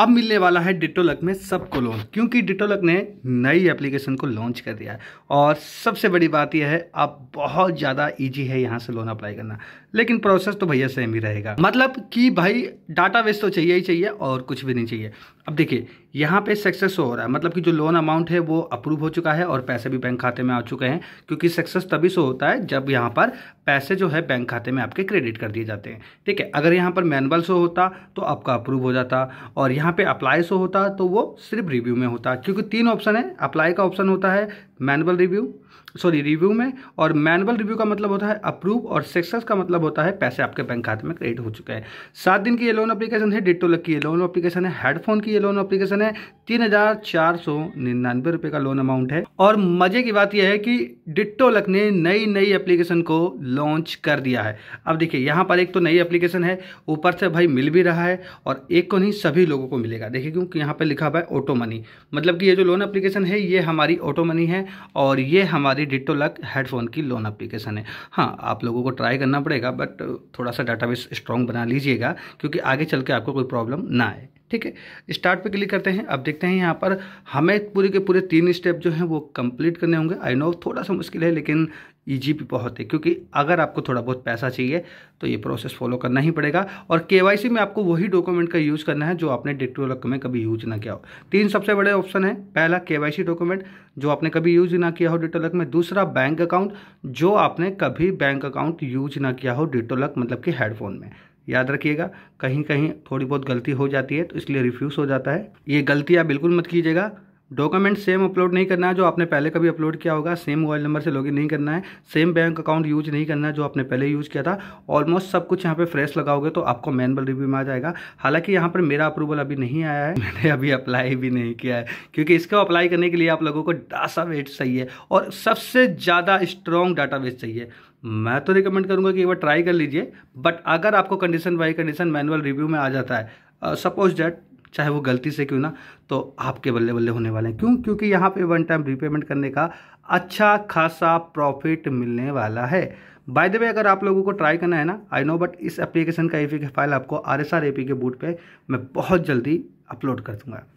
अब मिलने वाला है डिटोलक में सबको लोन क्योंकि डिटोलक ने नई एप्लीकेशन को लॉन्च कर दिया है और सबसे बड़ी बात यह है अब बहुत ज़्यादा इजी है यहाँ से लोन अप्लाई करना लेकिन प्रोसेस तो भैया सेम ही रहेगा मतलब कि भाई डाटा बेस तो चाहिए ही चाहिए और कुछ भी नहीं चाहिए अब देखिए यहाँ पे सक्सेस हो रहा है मतलब कि जो लोन अमाउंट है वो अप्रूव हो चुका है और पैसे भी बैंक खाते में आ चुके हैं क्योंकि सक्सेस तभी से होता है जब यहाँ पर पैसे जो है बैंक खाते में आपके क्रेडिट कर दिए जाते हैं ठीक है अगर यहाँ पर मैनुअल शो होता तो आपका अप्रूव हो जाता और यहाँ पर अप्लाई शो होता तो वो सिर्फ रिव्यू में होता क्योंकि तीन ऑप्शन है अप्लाई का ऑप्शन होता है मैनुअल रिव्यू सॉरी रिव्यू में और मैनुअल रिव्यू का मतलब होता है अप्रूव और सक्सेस का मतलब होता है पैसे आपके बैंक खाते में क्रेडिट हो चुके हैं सात दिन की ये लोन अप्लीकेशन है डिटो लग की ये लोन एप्लीकेशन है हेडफोन की ये लोन एप्लीकेशन है तीन हज़ार चार सौ निन्यानवे रुपये का लोन अमाउंट है और मजे की बात यह है कि डिट्टो लक ने नई नई एप्लीकेशन को लॉन्च कर दिया है अब देखिए यहाँ पर एक तो नई एप्लीकेशन है ऊपर से भाई मिल भी रहा है और एक को नहीं सभी लोगों को मिलेगा देखिए क्योंकि यहाँ पर लिखा हुआ है ऑटो मनी मतलब कि ये जो लोन एप्लीकेशन है ये हमारी ऑटो मनी है और ये हमारी डिटो लक हेडफोन की लोन अप्लीकेशन है हाँ आप लोगों को ट्राई करना पड़ेगा बट थोड़ा सा डाटाबेस स्ट्रॉन्ग बना लीजिएगा क्योंकि आगे चल के आपको कोई प्रॉब्लम ना आए ठीक है स्टार्ट पे क्लिक करते हैं अब देखते हैं यहाँ पर हमें पूरे के पूरे तीन स्टेप जो हैं वो कंप्लीट करने होंगे आई नो थोड़ा सा मुश्किल है लेकिन ईजी भी बहुत है क्योंकि अगर आपको थोड़ा बहुत पैसा चाहिए तो ये प्रोसेस फॉलो करना ही पड़ेगा और के में आपको वही डॉक्यूमेंट का यूज़ करना है जो आपने डिक्टोलक में कभी यूज ना किया हो तीन सबसे बड़े ऑप्शन है पहला के डॉक्यूमेंट जो आपने कभी यूज ना किया हो डिटोलक में दूसरा बैंक अकाउंट जो आपने कभी बैंक अकाउंट यूज ना किया हो डिटोलक मतलब कि हेडफोन में याद रखिएगा कहीं कहीं थोड़ी बहुत गलती हो जाती है तो इसलिए रिफ्यूज़ हो जाता है ये गलती आप बिल्कुल मत कीजिएगा डॉक्यूमेंट सेम अपलोड नहीं करना है जो आपने पहले कभी अपलोड किया होगा सेम मोबाइल नंबर से लॉगिन नहीं करना है सेम बैंक अकाउंट यूज नहीं करना है जो आपने पहले यूज किया था ऑलमोस्ट सब कुछ यहाँ पे फ्रेश लगाओगे तो आपको मैनुअल रिव्यू में आ जाएगा हालांकि यहाँ पर मेरा अप्रूवल अभी नहीं आया है मैंने अभी अप्लाई भी नहीं किया है क्योंकि इसको अप्लाई करने के लिए आप लोगों को डाटा बेस चाहिए और सबसे ज़्यादा स्ट्रॉन्ग डाटा बेस चाहिए मैं तो रिकमेंड करूँगा कि एक बार ट्राई कर लीजिए बट अगर आपको condition by condition manual review में आ जाता है सपोज uh, डैट चाहे वो गलती से क्यों ना तो आपके बल्ले बल्ले होने वाले हैं क्यों क्योंकि यहाँ पे वन टाइम रीपेमेंट करने का अच्छा खासा प्रॉफिट मिलने वाला है बाय द वे अगर आप लोगों को ट्राई करना है ना आई नो बट इस एप्लीकेशन का एपी फाइल आपको R S R A P के बूट पर मैं बहुत जल्दी अपलोड कर दूँगा